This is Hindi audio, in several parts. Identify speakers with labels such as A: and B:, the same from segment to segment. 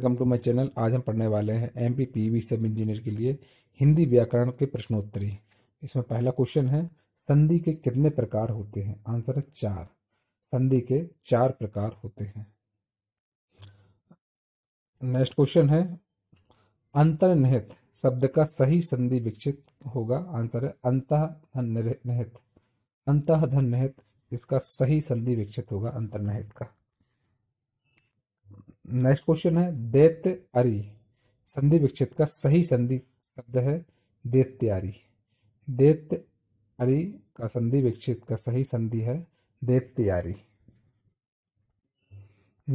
A: वेलकम टू माई चैनल आज हम पढ़ने वाले हैं M P P V sub engineer के लिए हिंदी व्याकरण के प्रश्नोत्तरी इसमें पहला क्वेश्चन है संधि के कितने प्रकार होते हैं आंसर है चार संधि के चार प्रकार होते हैं नेक्स्ट क्वेश्चन है अंतर्निहित शब्द का सही संधि विकसित होगा आंसर है अंत निहित अंत निहित इसका सही संधि विकसित होगा अंतर्निहित का नेक्स्ट क्वेश्चन है दैत्य अरि संधि विक्षित का सही संधि शब्द है दैत्यारी दैत्य अरि का संधि विक्षित का सही संधि है दैत्यारी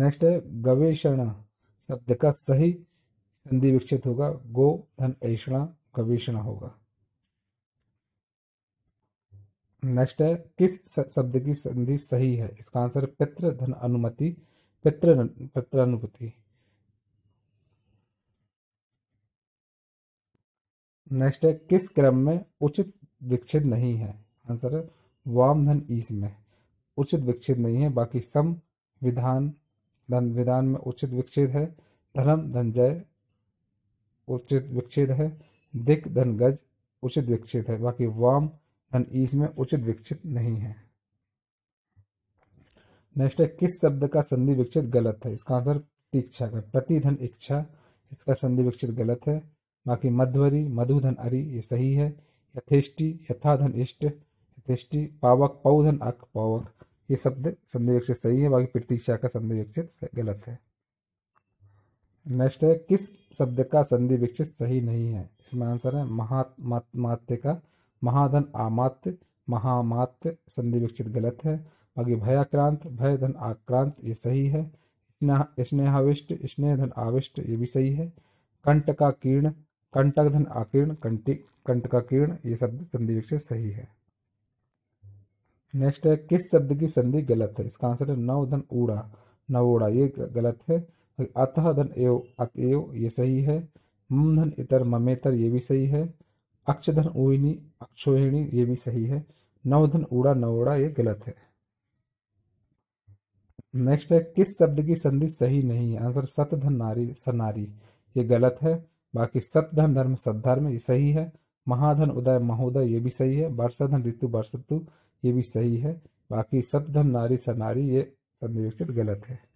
A: नेक्स्ट है गवेषण शब्द का सही संधि विक्षित होगा गो धन ऐषणा गवेषण होगा नेक्स्ट है किस शब्द की संधि सही है इसका आंसर पित्र धन अनुमति पित्र पित्रानुभूति नेक्स्ट है किस क्रम में उचित विक्षेद नहीं है आंसर है धन ईस में उचित विक्षेद नहीं है बाकी सम विधान धन विधान में उचित विक्षेद है धर्म धनजय उचित विक्षेद है दिक धन गज उचित विक्षेद है बाकी वाम धन ईस में उचित विक्षेद नहीं है नेक्स्ट है किस शब्द का संधि विकसित गलत है इसका आंसर तीक्षा का प्रतिधन इच्छा इसका संधि विकसित गलत है बाकी मध्वरी मधुधन अरि ये सही है यथेष्टि यथाधन इष्ट यथेष्टि पावक पौधन अक पावक ये शब्द संधि विकसित सही है बाकी प्रतीक्षा का संधि विकसित गलत है नेक्स्ट है किस शब्द का संधि विकसित सही नहीं है इसमें आंसर है महात्मात्य का महाधन आमात्य महामात्य संधि विकसित गलत है बाकी भयाक्रांत भय धन आक्रांत ये सही है स्नेहाविष्ट स्नेह धन आविष्ट ये भी सही है कंट का कीर्ण कंटक धन आकीर्ण कंटी कंट का कीर्ण ये शब्द संधि विक्षेप सही है नेक्स्ट है किस शब्द की संधि गलत है इसका आंसर है नव धन ऊड़ा नवोड़ा ये गलत है अतः धन एव एव ये सही है मम धन इतर ममेतर ये भी सही है अक्षधन उइनी अक्षोहिणी ये भी सही है नवधन ऊड़ा नवोड़ा ये गलत है नेक्स्ट है किस शब्द की संधि सही नहीं है आंसर सतधन नारी सनारी ये गलत है बाकी सतधन धर्म सदधर्म ये सही है महाधन उदय महोदय ये भी सही है वर्षाधन ऋतु वर्षतु ये भी सही है बाकी सतधन नारी सनारी ये संधि गलत है